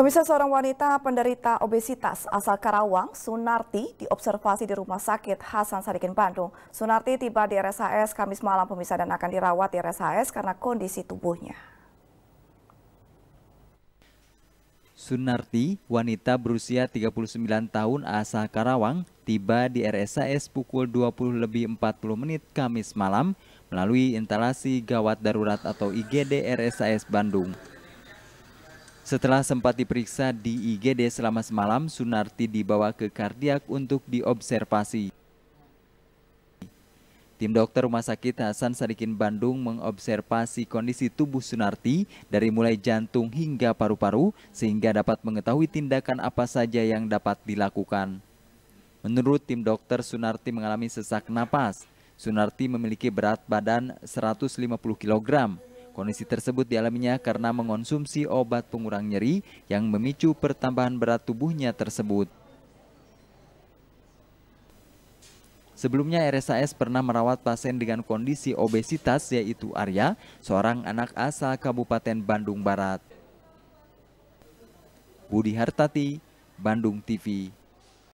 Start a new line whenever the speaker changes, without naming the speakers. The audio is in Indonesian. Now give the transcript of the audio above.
Pemirsa seorang wanita penderita obesitas asal Karawang, Sunarti, diobservasi di Rumah Sakit Hasan Sadikin Bandung. Sunarti tiba di RSHS Kamis malam pemirsa dan akan dirawat di RSHS karena kondisi tubuhnya.
Sunarti, wanita berusia 39 tahun asal Karawang, tiba di RSHS pukul 20 lebih 40 menit Kamis malam melalui instalasi gawat darurat atau IGD RSHS Bandung. Setelah sempat diperiksa di IGD selama semalam, Sunarti dibawa ke kardiak untuk diobservasi. Tim dokter Rumah Sakit Hasan Sadikin Bandung mengobservasi kondisi tubuh Sunarti dari mulai jantung hingga paru-paru sehingga dapat mengetahui tindakan apa saja yang dapat dilakukan. Menurut tim dokter, Sunarti mengalami sesak napas. Sunarti memiliki berat badan 150 kg. Kondisi tersebut dialaminya karena mengonsumsi obat pengurang nyeri yang memicu pertambahan berat tubuhnya tersebut. Sebelumnya RSAS pernah merawat pasien dengan kondisi obesitas yaitu Arya, seorang anak asal Kabupaten Bandung Barat. Budi Hartati, Bandung TV.